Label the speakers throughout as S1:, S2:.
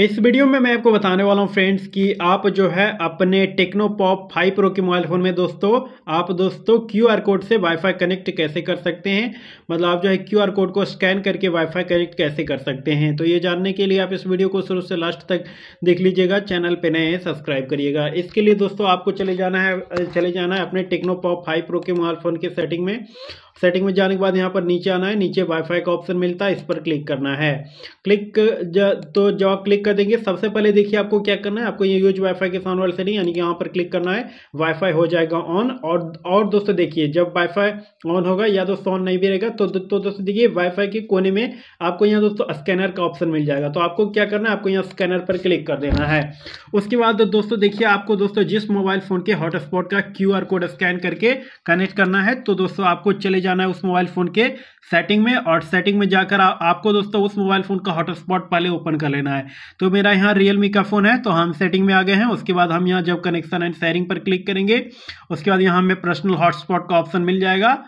S1: इस वीडियो में मैं आपको बताने वाला हूं फ्रेंड्स कि आप जो है अपने टेक्नो पॉप फाइव प्रो के मोबाइल फ़ोन में दोस्तों आप दोस्तों क्यूआर कोड से वाईफाई कनेक्ट कैसे कर सकते हैं मतलब आप जो है क्यूआर कोड को स्कैन करके वाईफाई कनेक्ट कैसे कर सकते हैं तो ये जानने के लिए आप इस वीडियो को शुरू से लास्ट तक देख लीजिएगा चैनल पर नए सब्सक्राइब करिएगा इसके लिए दोस्तों आपको चले जाना है चले जाना है अपने टेक्नो पॉप फाइव प्रो के मोबाइल फ़ोन के सेटिंग में सेटिंग में जाने के बाद यहाँ पर नीचे आना है नीचे वाईफाई का ऑप्शन मिलता है इस पर क्लिक करना है क्लिक ज, तो जब आप क्लिक कर देंगे सबसे पहले देखिए आपको क्या करना है आपको ये यूज वाईफाई के साउंड वाले सेटिंग यानी कि यहाँ पर क्लिक करना है वाईफाई हो जाएगा ऑन और और दोस्तों देखिए जब वाईफाई ऑन होगा या दोस्तों ऑन नहीं भी रहेगा तो तो दोस्तों देखिए वाईफाई के कोने में आपको यहाँ दोस्तों स्कैनर का ऑप्शन मिल जाएगा तो आपको क्या करना है आपको यहाँ स्कैनर पर क्लिक कर देना है उसके बाद तो दोस्तों देखिए आपको दोस्तों जिस मोबाइल फोन के हॉटस्पॉट का क्यू कोड स्कैन करके कनेक्ट करना है तो दोस्तों आपको चले जाना है उस मोबाइल फ़ोन के सेटिंग में और सेटिंग में जाकर आ, आपको दोस्तों उस मोबाइल फ़ोन का हॉटस्पॉट पहले ओपन कर लेना है तो मेरा यहाँ रियलमी का फ़ोन है तो हम सेटिंग में आ गए हैं उसके बाद हम यहाँ जब कनेक्शन एंड शेयरिंग पर क्लिक करेंगे उसके बाद यहाँ हमें पर्सनल हॉटस्पॉट का ऑप्शन मिल जाएगा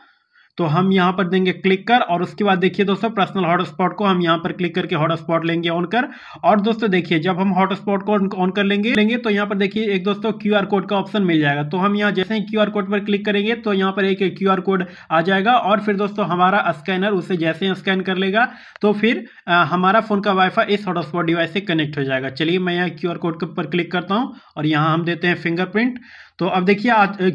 S1: तो हम यहाँ पर देंगे क्लिक कर और उसके बाद देखिए दोस्तों पर्सनल हॉटस्पॉट को हम यहाँ पर क्लिक करके हॉटस्पॉट लेंगे ऑन कर और दोस्तों देखिए जब हम हॉटस्पॉट को ऑन कर लेंगे लेंगे तो यहाँ पर देखिए एक दोस्तों क्यू कोड का ऑप्शन मिल जाएगा तो हम यहाँ जैसे ही क्यू कोड पर क्लिक करेंगे तो यहाँ पर एक क्यू कोड आ जाएगा और फिर दोस्तों हमारा स्कैनर उसे जैसे ही स्कैन कर लेगा तो फिर आ, हमारा फोन का वाईफाई इस हॉटस्पॉट डिवाइस से कनेक्ट हो जाएगा चलिए मैं यहाँ क्यू आर कोड पर क्लिक करता हूँ और यहाँ हम देते हैं फिंगरप्रिंट तो अब देखिए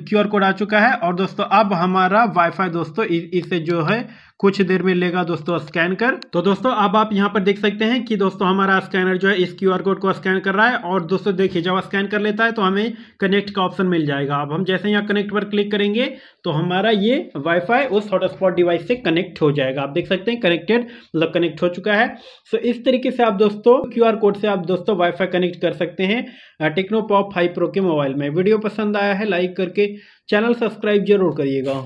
S1: क्यू आर कोड आ चुका है और दोस्तों अब हमारा वाईफाई दोस्तों इसे जो है कुछ देर में लेगा दोस्तों स्कैन कर तो दोस्तों अब आप यहाँ पर देख सकते हैं कि दोस्तों हमारा स्कैनर जो है इस क्यू कोड को स्कैन कर रहा है और दोस्तों देखिए जब स्कैन कर लेता है तो हमें कनेक्ट का ऑप्शन मिल जाएगा अब हम जैसे यहाँ कनेक्ट पर क्लिक करेंगे तो हमारा ये वाईफाई उस हॉटस्पॉट डिवाइस से कनेक्ट हो जाएगा आप देख सकते हैं कनेक्टेड मतलब कनेक्ट हो चुका है सो इस तरीके से आप दोस्तों क्यू कोड से आप दोस्तों वाईफाई कनेक्ट कर सकते हैं टेक्नो पॉप फाइव प्रो के मोबाइल में वीडियो पसंद आया है लाइक करके चैनल सब्सक्राइब जरूर करिएगा